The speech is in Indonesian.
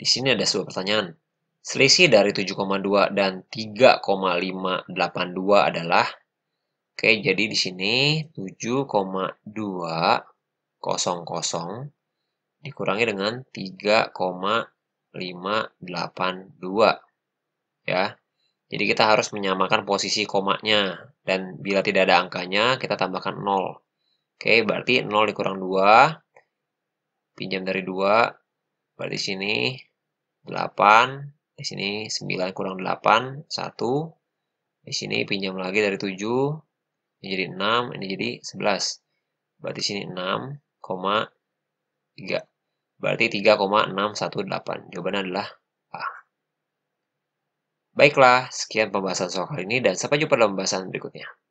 Di sini ada sebuah pertanyaan. Selisih dari 7,2 dan 3,582 adalah Oke, jadi di sini 7,200 dikurangi dengan 3,582. Ya. Jadi kita harus menyamakan posisi komanya dan bila tidak ada angkanya kita tambahkan 0. Oke, berarti 0 dikurang 2 pinjam dari 2 berarti sini 8, di sini 9 kurang 8, 1, di sini pinjam lagi dari 7, ini jadi 6, ini jadi 11. Berarti sini 6, 3. Berarti 3,618. Jawabannya adalah A. Baiklah, sekian pembahasan soal kali ini dan sampai jumpa dalam pembahasan berikutnya.